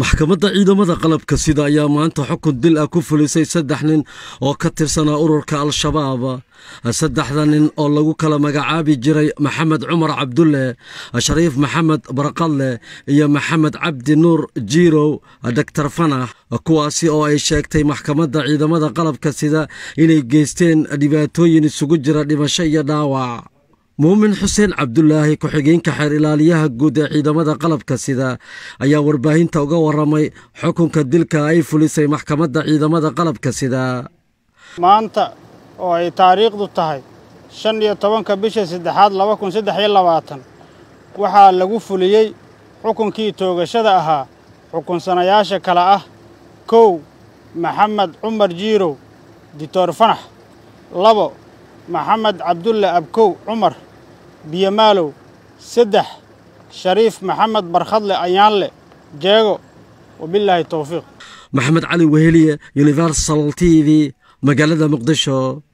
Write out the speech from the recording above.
maxkamadda ciidamada qalabka sida ayaa maanta xukun dil ah ku fulisay saddex nin oo ka tirsanaa ururka al-shabaab saddexda nin oo lagu kala magacaabi jiray maxamed cumar cabdulle shariif maxamed barqadle iyo maxamed cabdi nuur jirow doctor fanax kuwaasi oo ay sheegtay maxkamadda ciidamada qalabka sida inay geysteen dhibaatooyin isugu jira dhimasho iyo dhaawac muumin xuseen cabdulaahi ku-xigeenka xeer ilaaliyaha guud ee ciidamada qalabka sida ayaa warbaahinta uga waramay xukunka dilka ay fulisay maxkamadda ciidamada qalabka sida maanta oo ay taariikhdu tahay shan iyo tobanka bisha saddexaad laba kun saddexiyo labaatan waxaa lagu fuliyey xukunkii toogashada ahaa xukunsanayaasha kale ah kow maxamed cumar jiirow dictor fanax labo maxamed cabdulle abkow cumar biyo maalow saddex shariif maxamed barkhadle ayaanle jeego wabilaahi towfiiq maxamed cali weheliye universal t v magaalada muqdisho